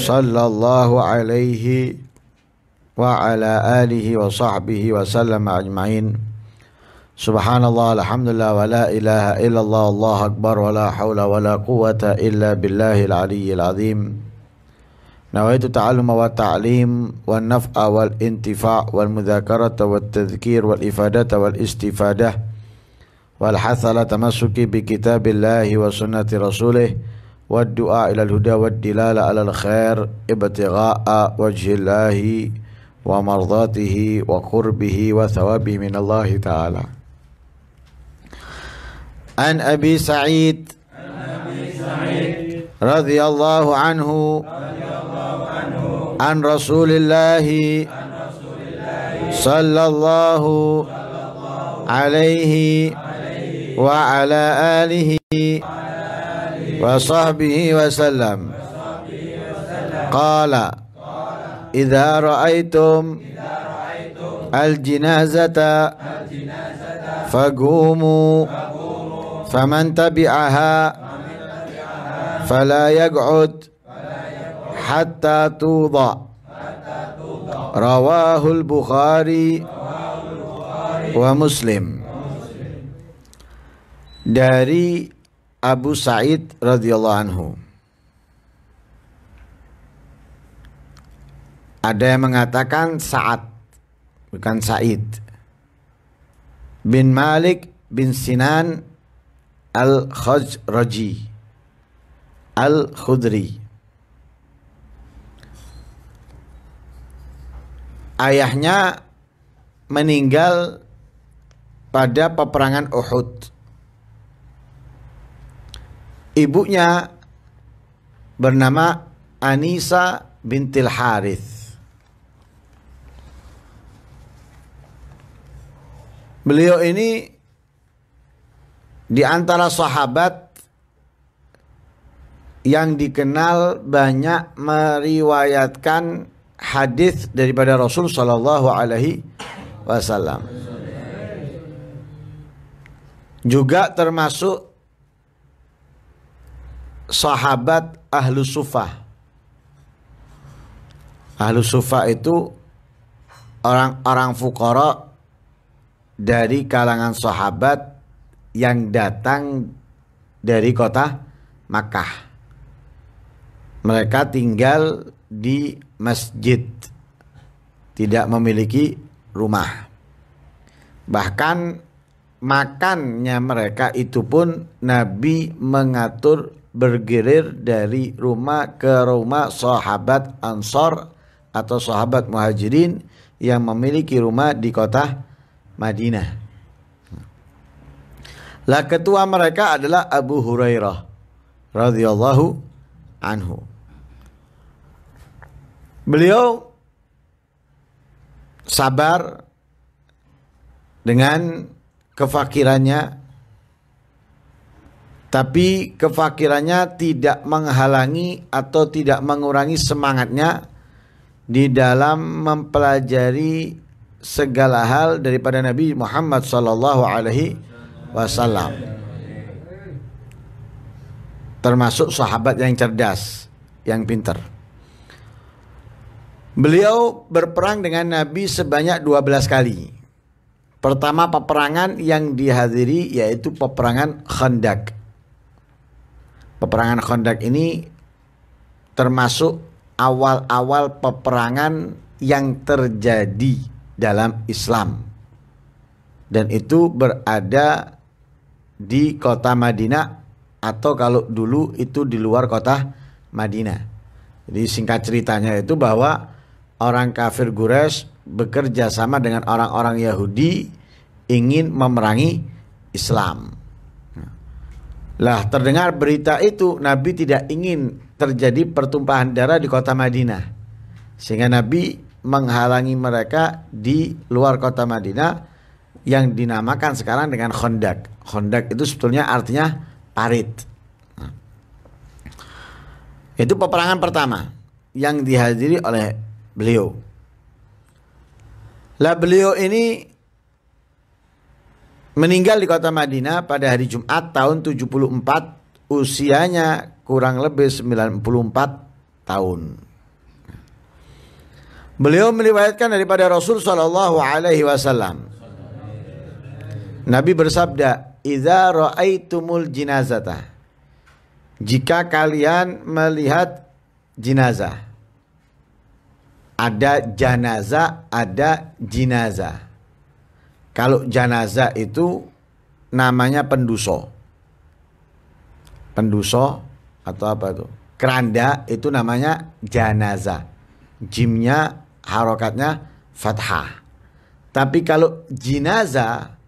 صلى الله عليه وعلى آله وصحبه وسلم أجمعين سبحان الله الحمد لله ولا إله إلا الله الله أكبر ولا حول ولا قوة إلا بالله العلي العظيم نويت التعلم والتعليم والنفع والانتفاع والمذاكرة والتذكير والإفادة والاستفادة والحث على تمسك بكتاب الله وسنة رسوله والدعاء إلى الهدى والدلالة على الخير ابتغاء وجه الله ومرضاته وقربه وثوابه من الله تعالى عن أبي سعيد رضي الله عنه عن رسول الله صلى الله عليه وعلى آله وصحبه وسلم قال إذا رأيتم الجنازة فقوموا فمن تبعها فلا يقعد حتى توضع رواه البخاري ومسلم dari Abu Sa'id radhiyallahu anhu. Ada yang mengatakan Sa'ad bukan Sa'id bin Malik bin Sinan Al-Khazraji Al-Khudri Ayahnya meninggal pada peperangan Uhud ibunya bernama Anisa bintil Harith. Beliau ini di antara sahabat yang dikenal banyak meriwayatkan hadis daripada Rasul Shallallahu Alaihi Wasallam. Juga termasuk sahabat ahlu sufah ahlu sufah itu orang-orang fukara dari kalangan sahabat yang datang dari kota Makkah mereka tinggal di masjid tidak memiliki rumah bahkan makannya mereka itu pun Nabi mengatur bergilir dari rumah ke rumah sahabat Ansor atau sahabat Muhajirin yang memiliki rumah di kota Madinah. Lah ketua mereka adalah Abu Hurairah radhiyallahu anhu. Beliau sabar dengan kefakirannya tapi kefakirannya tidak menghalangi atau tidak mengurangi semangatnya di dalam mempelajari segala hal daripada Nabi Muhammad sallallahu alaihi wasallam. Termasuk sahabat yang cerdas, yang pintar. Beliau berperang dengan Nabi sebanyak 12 kali. Pertama peperangan yang dihadiri yaitu peperangan Khandaq. Peperangan Kondak ini termasuk awal-awal peperangan yang terjadi dalam Islam. Dan itu berada di kota Madinah atau kalau dulu itu di luar kota Madinah. Jadi singkat ceritanya itu bahwa orang kafir Gures bekerja sama dengan orang-orang Yahudi ingin memerangi Islam. Lah terdengar berita itu Nabi tidak ingin terjadi pertumpahan darah di kota Madinah. Sehingga Nabi menghalangi mereka di luar kota Madinah yang dinamakan sekarang dengan Khondak. Khondak itu sebetulnya artinya parit. Nah. Itu peperangan pertama yang dihadiri oleh beliau. Lah beliau ini Meninggal di kota Madinah pada hari Jumat tahun 74 usianya kurang lebih 94 tahun. Beliau meriwayatkan daripada Rasul saw. Alaihi Wasallam. Nabi bersabda, Iza ra'aitumul jinazata." Jika kalian melihat jinazah, Ada jenazah, ada jinazah." Kalau jenazah itu namanya penduso. Penduso atau apa itu? Keranda itu namanya jenazah. Jimnya harokatnya fathah. Tapi kalau jenazah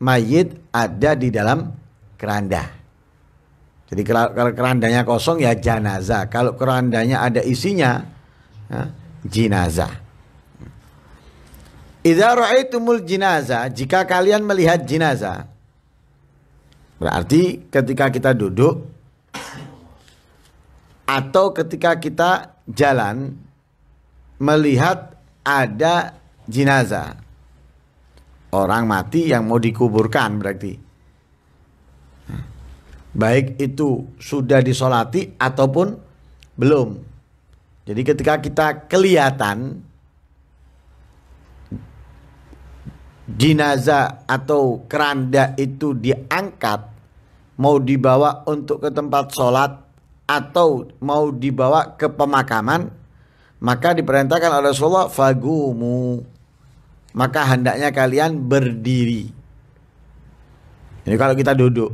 mayit ada di dalam keranda. Jadi kalau kerandanya kosong ya jenazah. Kalau kerandanya ada isinya, ya, jenazah. Idza ra'aitumul jinazah, jika kalian melihat jenazah. Berarti ketika kita duduk atau ketika kita jalan melihat ada jenazah. Orang mati yang mau dikuburkan berarti. Baik itu sudah disolati ataupun belum. Jadi ketika kita kelihatan jenazah atau keranda itu diangkat mau dibawa untuk ke tempat sholat atau mau dibawa ke pemakaman maka diperintahkan oleh Rasulullah fagumu maka hendaknya kalian berdiri ini kalau kita duduk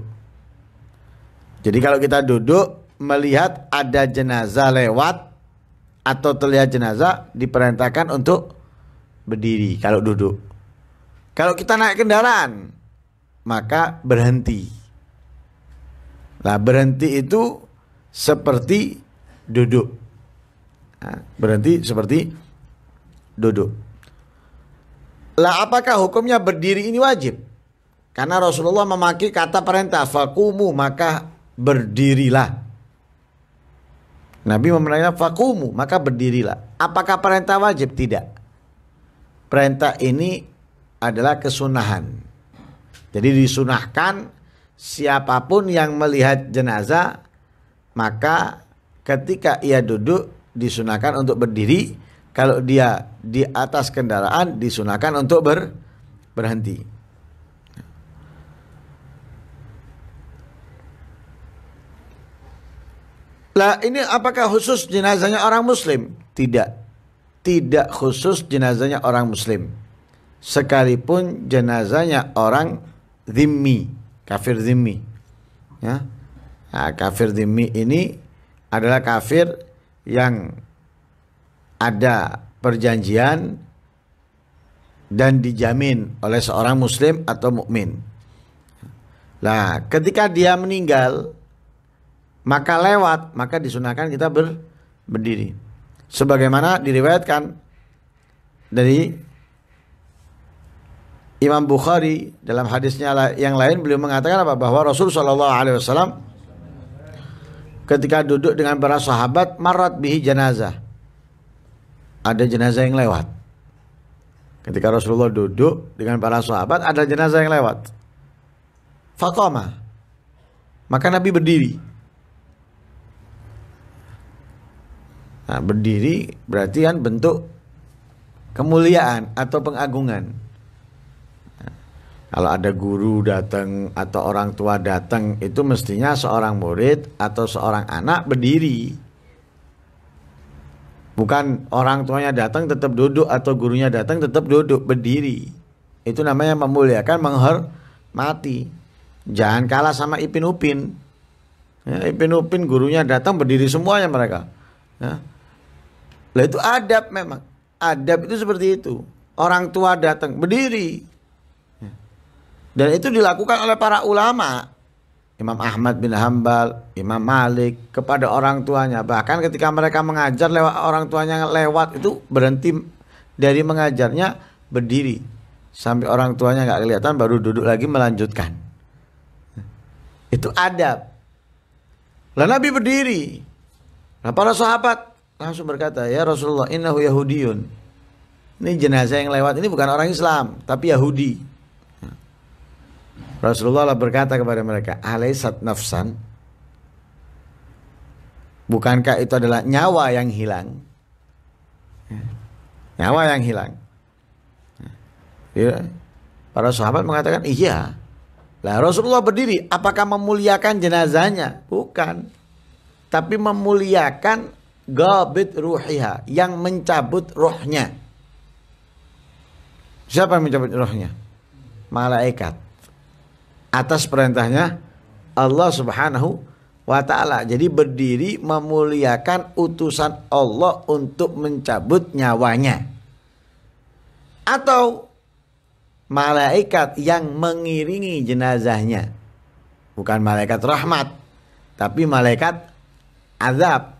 jadi kalau kita duduk melihat ada jenazah lewat atau terlihat jenazah diperintahkan untuk berdiri kalau duduk kalau kita naik kendaraan, maka berhenti. Nah, berhenti itu seperti duduk. Nah, berhenti seperti duduk. Lah apakah hukumnya berdiri ini wajib? Karena Rasulullah memakai kata perintah fakumu maka berdirilah. Nabi memerintah fakumu maka berdirilah. Apakah perintah wajib? Tidak. Perintah ini adalah kesunahan. Jadi disunahkan siapapun yang melihat jenazah maka ketika ia duduk disunahkan untuk berdiri, kalau dia di atas kendaraan disunahkan untuk ber, berhenti. Lah ini apakah khusus jenazahnya orang muslim? Tidak. Tidak khusus jenazahnya orang muslim sekalipun jenazahnya orang zimmi, kafir zimmi. Ya. Nah, kafir zimmi ini adalah kafir yang ada perjanjian dan dijamin oleh seorang muslim atau mukmin. Nah, ketika dia meninggal maka lewat, maka disunahkan kita ber, berdiri. Sebagaimana diriwayatkan dari Imam Bukhari dalam hadisnya yang lain beliau mengatakan apa bahwa Rasul Shallallahu Alaihi Wasallam ketika duduk dengan para sahabat marat bihi jenazah ada jenazah yang lewat ketika Rasulullah duduk dengan para sahabat ada jenazah yang lewat Fakoma maka Nabi berdiri nah, berdiri berarti kan bentuk kemuliaan atau pengagungan kalau ada guru datang atau orang tua datang, itu mestinya seorang murid atau seorang anak berdiri. Bukan orang tuanya datang tetap duduk atau gurunya datang tetap duduk, berdiri. Itu namanya memuliakan, menghormati. Jangan kalah sama Ipin Upin. Ya, Ipin Upin gurunya datang berdiri semuanya mereka. Ya. Lah itu adab memang. Adab itu seperti itu. Orang tua datang berdiri, dan itu dilakukan oleh para ulama. Imam Ahmad bin Hambal, Imam Malik kepada orang tuanya. Bahkan ketika mereka mengajar lewat orang tuanya lewat itu berhenti dari mengajarnya berdiri sampai orang tuanya nggak kelihatan baru duduk lagi melanjutkan. Itu adab. Lalu Nabi berdiri. Nah para sahabat langsung berkata, "Ya Rasulullah, innahu Yahudiun." Ini jenazah yang lewat ini bukan orang Islam, tapi Yahudi. Rasulullah berkata kepada mereka, "Alaisat nafsan?" Bukankah itu adalah nyawa yang hilang? Ya. Nyawa yang hilang. Ya. ya. Para sahabat mengatakan, "Iya." Lah Rasulullah berdiri, apakah memuliakan jenazahnya? Bukan. Tapi memuliakan gabit ruhiha, yang mencabut rohnya. Siapa yang mencabut rohnya? Malaikat atas perintahnya Allah Subhanahu wa taala. Jadi berdiri memuliakan utusan Allah untuk mencabut nyawanya. Atau malaikat yang mengiringi jenazahnya. Bukan malaikat rahmat, tapi malaikat azab.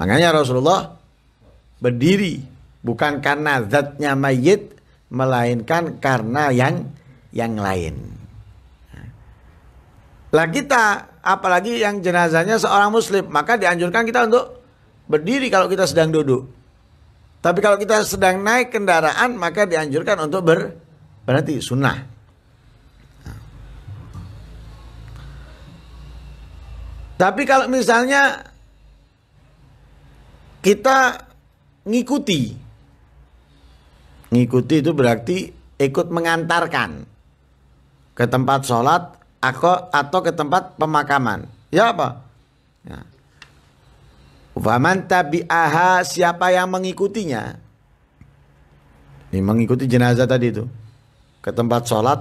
Makanya Rasulullah berdiri bukan karena zatnya mayit melainkan karena yang yang lain. Lah kita apalagi yang jenazahnya seorang muslim, maka dianjurkan kita untuk berdiri kalau kita sedang duduk. Tapi kalau kita sedang naik kendaraan maka dianjurkan untuk ber berarti sunnah. Tapi kalau misalnya kita ngikuti, ngikuti itu berarti ikut mengantarkan ke tempat sholat atau atau ke tempat pemakaman. Ya apa? Ya. Waman tabi'aha siapa yang mengikutinya? Ini mengikuti jenazah tadi itu ke tempat sholat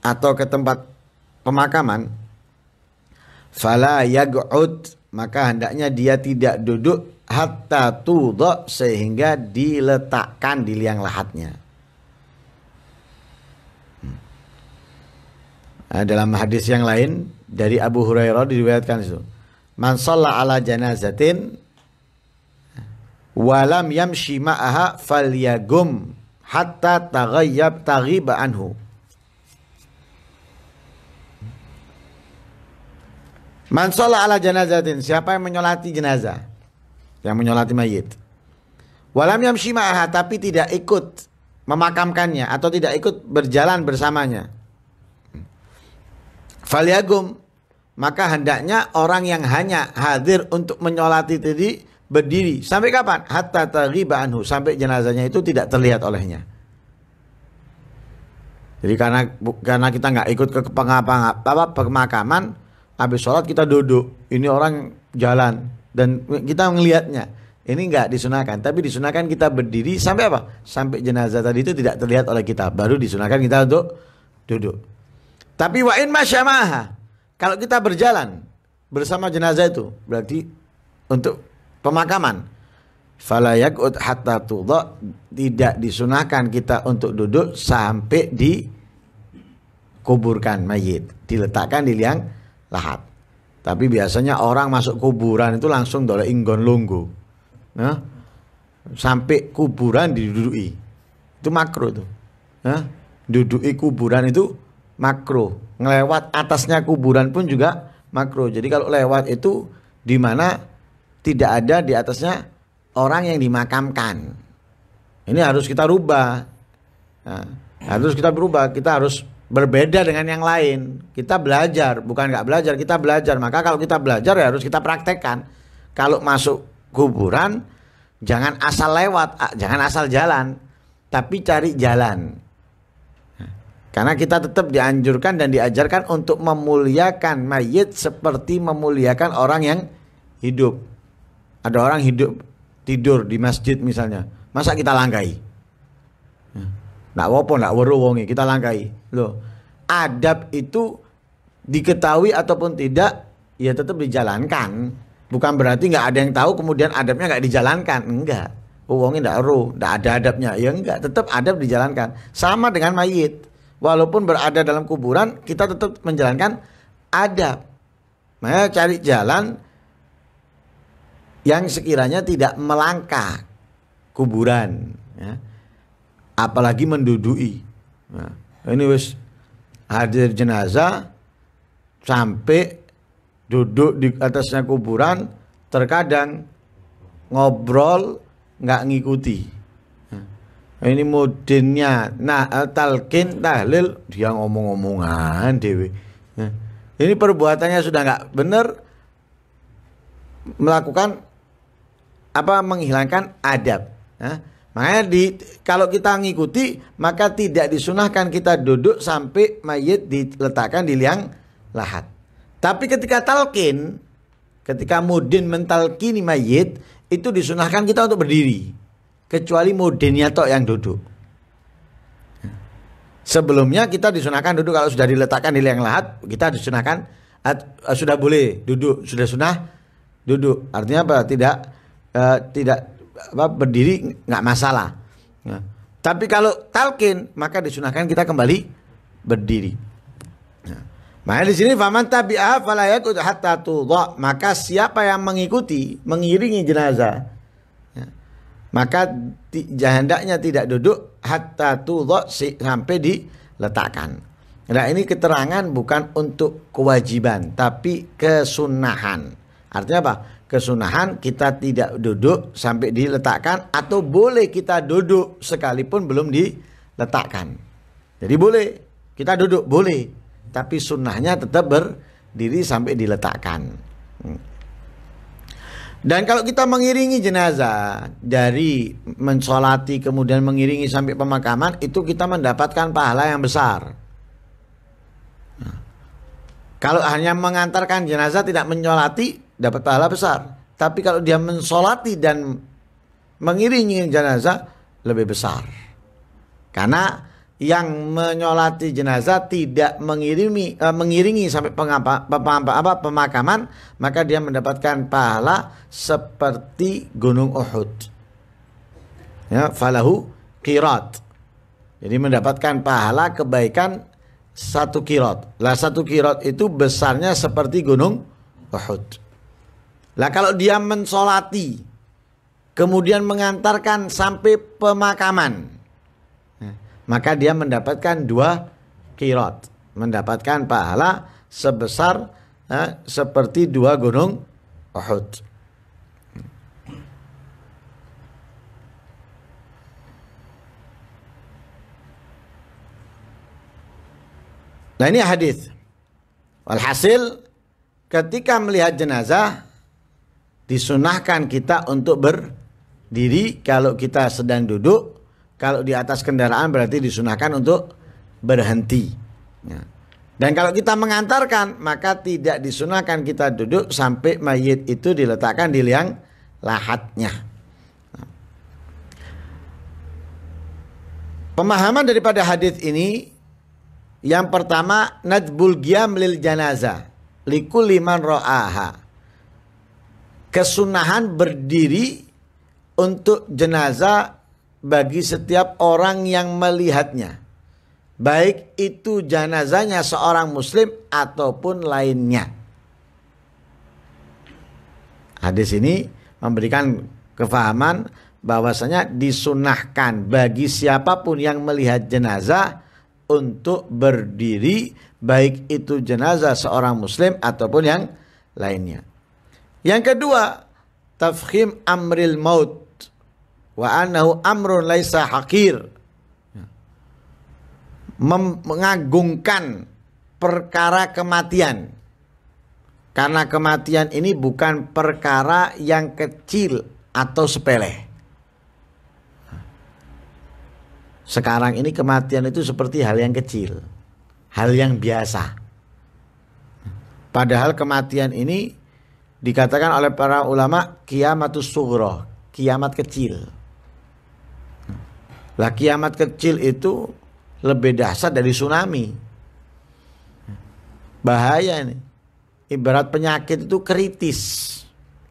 atau ke tempat pemakaman. Fala yag'ud maka hendaknya dia tidak duduk hatta tudok sehingga diletakkan di liang lahatnya. Eh, dalam hadis yang lain dari Abu Hurairah diriwayatkan itu. Man shalla ala janazatin walam yamshi ma'aha falyagum hatta taghayyab taghiba anhu. Man shalla ala janazatin siapa yang menyolati jenazah yang menyolati mayit. Walam yamshi ma'aha tapi tidak ikut memakamkannya atau tidak ikut berjalan bersamanya Faliagum Maka hendaknya orang yang hanya hadir untuk menyolati tadi berdiri. Sampai kapan? Hatta taghiba anhu. Sampai jenazahnya itu tidak terlihat olehnya. Jadi karena karena kita nggak ikut ke pengapa-ngap pemakaman, habis sholat kita duduk. Ini orang jalan dan kita melihatnya. Ini nggak disunahkan, tapi disunahkan kita berdiri sampai apa? Sampai jenazah tadi itu tidak terlihat oleh kita. Baru disunahkan kita untuk duduk. Tapi wa in masyamaha. Kalau kita berjalan bersama jenazah itu berarti untuk pemakaman. falayak hatta tidak disunahkan kita untuk duduk sampai di kuburkan mayit, diletakkan di liang lahat. Tapi biasanya orang masuk kuburan itu langsung dole inggon lunggu. Nah, sampai kuburan diduduki. Itu makro itu. Nah, duduki kuburan itu makro. Ngelewat atasnya kuburan pun juga makro. Jadi kalau lewat itu di mana tidak ada di atasnya orang yang dimakamkan. Ini harus kita rubah. Nah, harus nah, kita berubah. Kita harus berbeda dengan yang lain. Kita belajar, bukan nggak belajar, kita belajar. Maka kalau kita belajar ya harus kita praktekkan. Kalau masuk kuburan, jangan asal lewat, ah, jangan asal jalan, tapi cari jalan. Karena kita tetap dianjurkan dan diajarkan untuk memuliakan mayit seperti memuliakan orang yang hidup. Ada orang hidup tidur di masjid misalnya. Masa kita langgai? Ya. Nak wopo, nak weru wongi, kita langgai. Loh, adab itu diketahui ataupun tidak, ya tetap dijalankan. Bukan berarti nggak ada yang tahu kemudian adabnya nggak dijalankan. Enggak. Wongi nggak ru, nggak ada adabnya. Ya enggak, tetap adab dijalankan. Sama dengan mayit walaupun berada dalam kuburan kita tetap menjalankan adab. Nah, cari jalan yang sekiranya tidak melangkah kuburan, ya. apalagi mendudui. Nah, ini wis hadir jenazah sampai duduk di atasnya kuburan, terkadang ngobrol nggak ngikuti ini modinnya nah talkin tahlil dia ngomong-ngomongan dewi ya. ini perbuatannya sudah nggak benar melakukan apa menghilangkan adab nah, makanya di kalau kita ngikuti maka tidak disunahkan kita duduk sampai mayit diletakkan di liang lahat tapi ketika talkin ketika mudin mentalkini mayit itu disunahkan kita untuk berdiri kecuali mudinnya tok yang duduk. Sebelumnya kita disunahkan duduk kalau sudah diletakkan di liang lahat, kita disunahkan eh, sudah boleh duduk, sudah sunah duduk. Artinya apa? Tidak uh, tidak apa, berdiri nggak masalah. Ya. Tapi kalau talkin maka disunahkan kita kembali berdiri. Nah. Ya. Maka di sini faman tabi'ah falayakut hatta maka siapa yang mengikuti mengiringi jenazah maka jahandaknya tidak duduk hatta tudok sampai diletakkan. Nah ini keterangan bukan untuk kewajiban tapi kesunahan. Artinya apa? Kesunahan kita tidak duduk sampai diletakkan atau boleh kita duduk sekalipun belum diletakkan. Jadi boleh kita duduk boleh tapi sunnahnya tetap berdiri sampai diletakkan. Hmm. Dan kalau kita mengiringi jenazah dari mensolati kemudian mengiringi sampai pemakaman itu kita mendapatkan pahala yang besar. kalau hanya mengantarkan jenazah tidak mensolati dapat pahala besar. Tapi kalau dia mensolati dan mengiringi jenazah lebih besar. Karena yang menyolati jenazah tidak mengirimi eh, mengiringi sampai pengapa, pengapa, apa, pemakaman maka dia mendapatkan pahala seperti gunung Uhud. Ya, falahu kirat. Jadi mendapatkan pahala kebaikan satu kirat. Lah satu kirat itu besarnya seperti gunung Uhud. Lah kalau dia mensolati kemudian mengantarkan sampai pemakaman maka dia mendapatkan dua kirot, mendapatkan pahala sebesar eh, seperti dua gunung Uhud. Nah ini hadis. Walhasil ketika melihat jenazah disunahkan kita untuk berdiri kalau kita sedang duduk kalau di atas kendaraan berarti disunahkan untuk berhenti. Ya. Dan kalau kita mengantarkan maka tidak disunahkan kita duduk sampai mayit itu diletakkan di liang lahatnya. Ya. Pemahaman daripada hadis ini yang pertama najbul giam lil janazah likulli man Kesunahan berdiri untuk jenazah bagi setiap orang yang melihatnya. Baik itu jenazahnya seorang muslim ataupun lainnya. Hadis ini memberikan kefahaman bahwasanya disunahkan bagi siapapun yang melihat jenazah untuk berdiri baik itu jenazah seorang muslim ataupun yang lainnya. Yang kedua, tafhim amril maut wa anahu amrun laisa hakir ya. mengagungkan perkara kematian karena kematian ini bukan perkara yang kecil atau sepele sekarang ini kematian itu seperti hal yang kecil hal yang biasa padahal kematian ini dikatakan oleh para ulama kiamatus sugro kiamat kecil lah kiamat kecil itu lebih dahsyat dari tsunami. Bahaya ini. Ibarat penyakit itu kritis.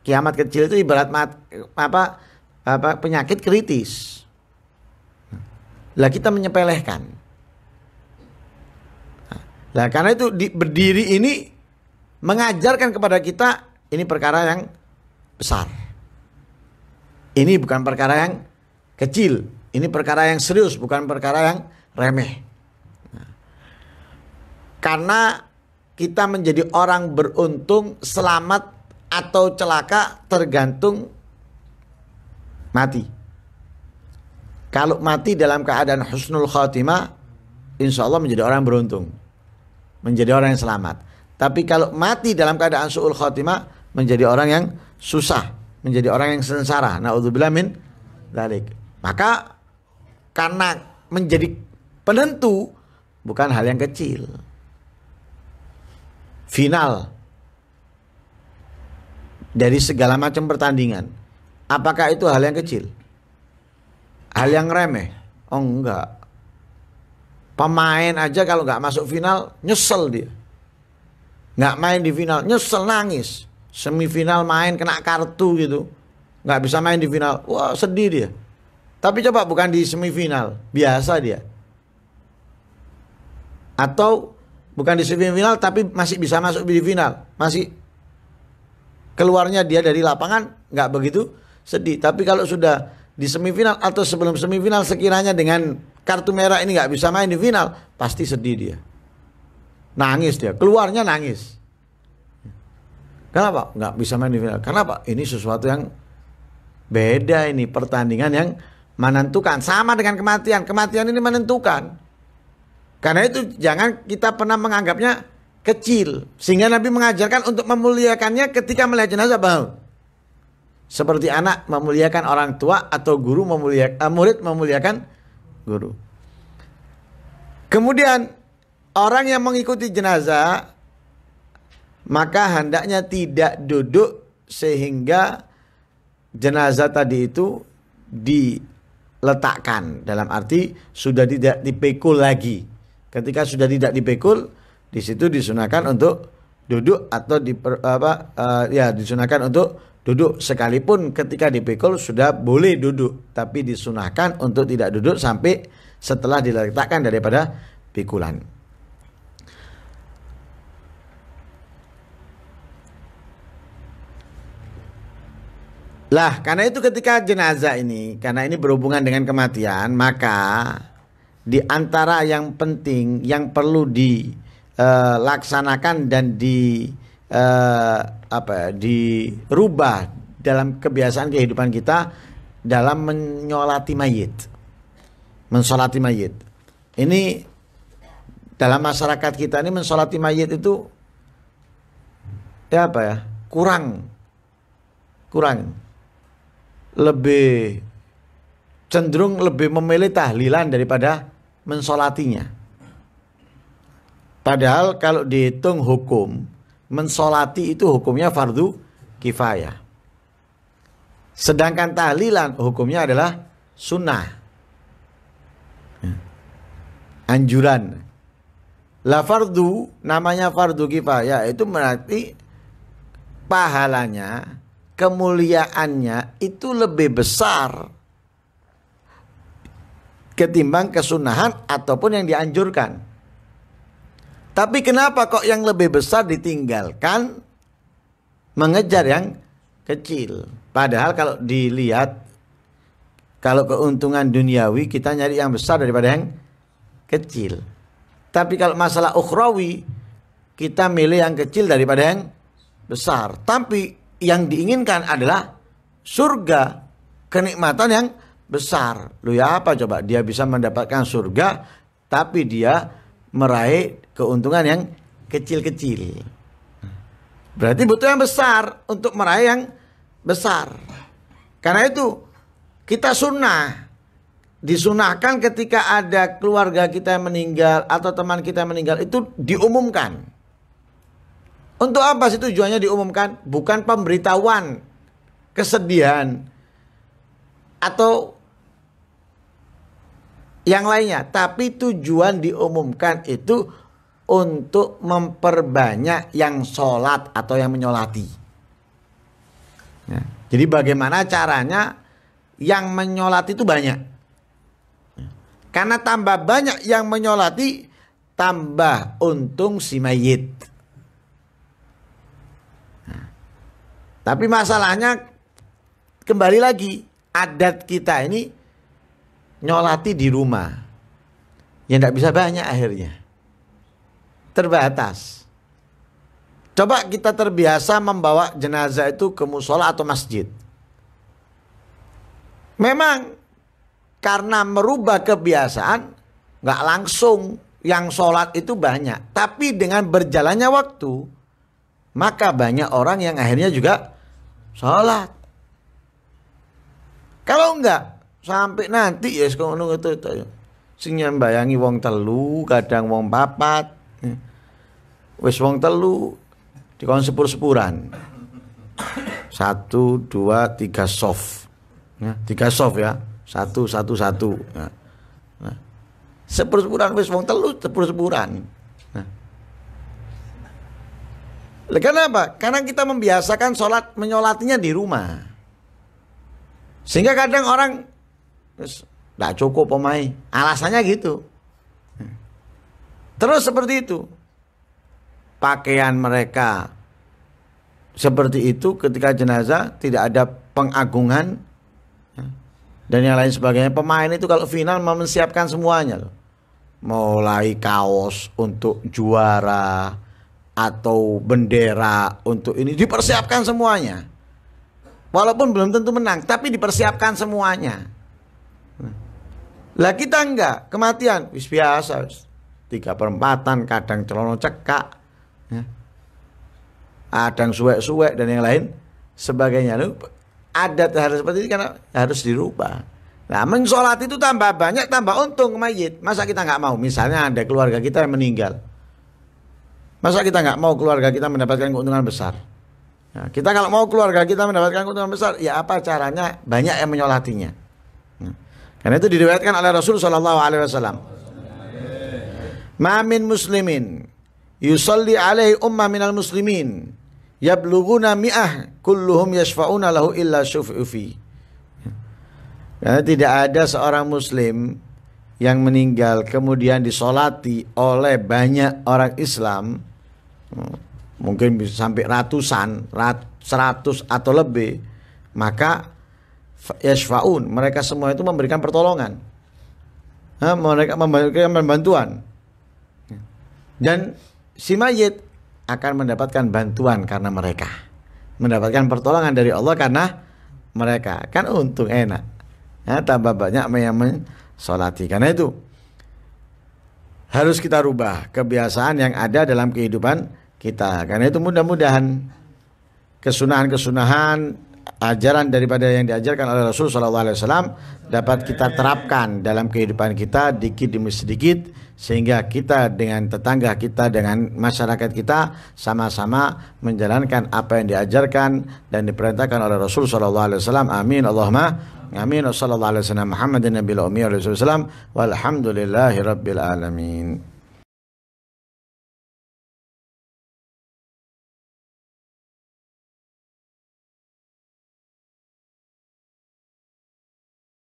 Kiamat kecil itu ibarat mat, apa apa penyakit kritis. Lah kita menyepelehkan. Nah, karena itu di, berdiri ini mengajarkan kepada kita ini perkara yang besar. Ini bukan perkara yang kecil. Ini perkara yang serius, bukan perkara yang remeh. karena kita menjadi orang beruntung, selamat atau celaka tergantung mati. Kalau mati dalam keadaan husnul khatimah, insya Allah menjadi orang beruntung. Menjadi orang yang selamat. Tapi kalau mati dalam keadaan su'ul khatimah, menjadi orang yang susah. Menjadi orang yang sengsara. Na'udzubillah dalik. Maka karena menjadi penentu bukan hal yang kecil. Final dari segala macam pertandingan, apakah itu hal yang kecil? Hal yang remeh? Oh enggak. Pemain aja kalau nggak masuk final nyesel dia. Nggak main di final nyesel nangis. Semifinal main kena kartu gitu. Nggak bisa main di final. Wah sedih dia. Tapi coba bukan di semifinal, biasa dia. Atau bukan di semifinal tapi masih bisa masuk di final, masih keluarnya dia dari lapangan nggak begitu sedih. Tapi kalau sudah di semifinal atau sebelum semifinal sekiranya dengan kartu merah ini nggak bisa main di final, pasti sedih dia. Nangis dia, keluarnya nangis. Kenapa? Nggak bisa main di final. Kenapa? Ini sesuatu yang beda ini pertandingan yang menentukan sama dengan kematian. Kematian ini menentukan. Karena itu jangan kita pernah menganggapnya kecil. Sehingga Nabi mengajarkan untuk memuliakannya ketika melihat jenazah bahwa Seperti anak memuliakan orang tua atau guru memuliakan eh, murid memuliakan guru. Kemudian orang yang mengikuti jenazah maka hendaknya tidak duduk sehingga jenazah tadi itu di letakkan dalam arti sudah tidak dipikul lagi. Ketika sudah tidak dipikul, di situ disunahkan untuk duduk atau di apa uh, ya disunahkan untuk duduk sekalipun ketika dipikul sudah boleh duduk tapi disunahkan untuk tidak duduk sampai setelah diletakkan daripada pikulan. Lah, karena itu ketika jenazah ini, karena ini berhubungan dengan kematian, maka di antara yang penting yang perlu dilaksanakan eh, uh, dan di uh, apa ya, dirubah dalam kebiasaan kehidupan kita dalam menyolati mayit, mensolati mayit. Ini dalam masyarakat kita ini mensolati mayit itu ya apa ya kurang kurang lebih cenderung lebih memilih tahlilan daripada mensolatinya. Padahal kalau dihitung hukum, mensolati itu hukumnya fardu kifayah. Sedangkan tahlilan hukumnya adalah sunnah. Anjuran. La fardu, namanya fardu kifayah, itu berarti pahalanya kemuliaannya itu lebih besar ketimbang kesunahan ataupun yang dianjurkan. Tapi kenapa kok yang lebih besar ditinggalkan mengejar yang kecil? Padahal kalau dilihat kalau keuntungan duniawi kita nyari yang besar daripada yang kecil. Tapi kalau masalah ukhrawi kita milih yang kecil daripada yang besar. Tapi yang diinginkan adalah surga, kenikmatan yang besar. Lu ya apa coba? Dia bisa mendapatkan surga tapi dia meraih keuntungan yang kecil-kecil. Berarti butuh yang besar untuk meraih yang besar. Karena itu kita sunnah disunahkan ketika ada keluarga kita yang meninggal atau teman kita yang meninggal itu diumumkan untuk apa sih tujuannya diumumkan? Bukan pemberitahuan kesedihan atau yang lainnya, tapi tujuan diumumkan itu untuk memperbanyak yang sholat atau yang menyolati. Ya. Jadi bagaimana caranya yang menyolati itu banyak. Ya. Karena tambah banyak yang menyolati, tambah untung si mayit. Tapi masalahnya kembali lagi adat kita ini nyolati di rumah. yang tidak bisa banyak akhirnya. Terbatas. Coba kita terbiasa membawa jenazah itu ke musola atau masjid. Memang karena merubah kebiasaan nggak langsung yang sholat itu banyak. Tapi dengan berjalannya waktu maka banyak orang yang akhirnya juga sholat Kalau enggak sampai nanti ya yes, sekarang itu itu. Sing bayangi wong telu, kadang wong papat. Ya. wes wong telu di sepur-sepuran. Satu, dua, tiga soft. Ya, tiga soft ya. Satu, satu, satu. Ya. Nah. Sepur-sepuran wes wong telu sepur-sepuran. Karena apa? Karena kita membiasakan sholat menyolatinya di rumah. Sehingga kadang orang tidak cukup pemain. Alasannya gitu. Terus seperti itu. Pakaian mereka seperti itu ketika jenazah tidak ada pengagungan ya. dan yang lain sebagainya. Pemain itu kalau final mempersiapkan semuanya Mulai kaos untuk juara, atau bendera untuk ini dipersiapkan semuanya. Walaupun belum tentu menang, tapi dipersiapkan semuanya. Lah kita enggak, kematian wis biasa. Wis. Tiga perempatan, kadang celono cekak. Ya. Kadang suwek-suwek dan yang lain sebagainya. lu adat harus seperti ini karena harus dirubah. Nah, mensolat itu tambah banyak, tambah untung mayit. Masa kita nggak mau? Misalnya ada keluarga kita yang meninggal Masa kita nggak mau keluarga kita mendapatkan keuntungan besar? Ya, kita kalau mau keluarga kita mendapatkan keuntungan besar, ya apa caranya? Banyak yang menyolatinya. Ya. karena itu diriwayatkan oleh Rasul Shallallahu Alaihi Wasallam. Mamin muslimin yusalli alaihi umma minal muslimin yablughuna mi'ah kulluhum yashfa'una lahu illa syuf'ufi. Ya. Karena tidak ada seorang muslim yang meninggal kemudian disolati oleh banyak orang Islam mungkin bisa sampai ratusan, rat, seratus atau lebih, maka yashfaun mereka semua itu memberikan pertolongan, mereka memberikan bantuan, dan si mayit akan mendapatkan bantuan karena mereka mendapatkan pertolongan dari Allah karena mereka kan untung enak ya, tambah banyak yang mensolati karena itu harus kita rubah kebiasaan yang ada dalam kehidupan kita. Karena itu mudah-mudahan kesunahan-kesunahan ajaran daripada yang diajarkan oleh Rasul SAW dapat kita terapkan dalam kehidupan kita dikit demi sedikit sehingga kita dengan tetangga kita dengan masyarakat kita sama-sama menjalankan apa yang diajarkan dan diperintahkan oleh Rasul SAW Amin. Allahumma amin. Wassalamualaikum warahmatullahi wabarakatuh. Muhammadin Nabi Alaihi Walhamdulillahi Rabbil Alamin.